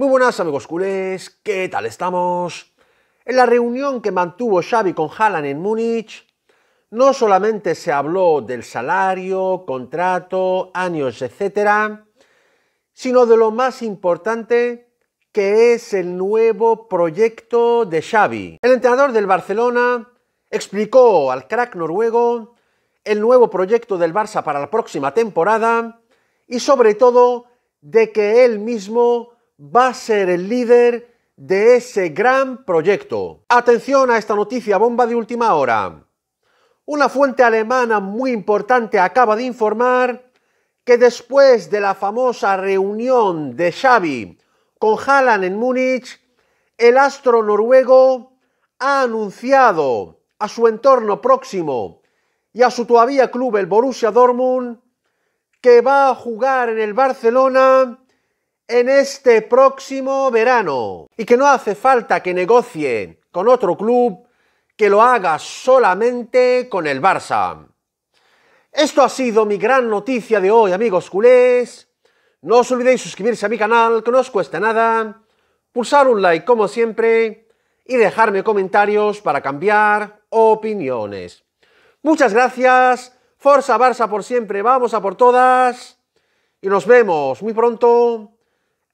Muy buenas amigos culés, ¿qué tal estamos? En la reunión que mantuvo Xavi con Haaland en Múnich, no solamente se habló del salario, contrato, años, etcétera, sino de lo más importante que es el nuevo proyecto de Xavi. El entrenador del Barcelona explicó al crack noruego el nuevo proyecto del Barça para la próxima temporada y sobre todo de que él mismo va a ser el líder de ese gran proyecto. Atención a esta noticia bomba de última hora. Una fuente alemana muy importante acaba de informar que después de la famosa reunión de Xavi con Haaland en Múnich, el astro noruego ha anunciado a su entorno próximo y a su todavía club, el Borussia Dortmund, que va a jugar en el Barcelona en este próximo verano y que no hace falta que negocie con otro club, que lo haga solamente con el Barça. Esto ha sido mi gran noticia de hoy, amigos culés. No os olvidéis suscribirse a mi canal, que no os cuesta nada, pulsar un like como siempre y dejarme comentarios para cambiar opiniones. Muchas gracias, Forza Barça por siempre, vamos a por todas y nos vemos muy pronto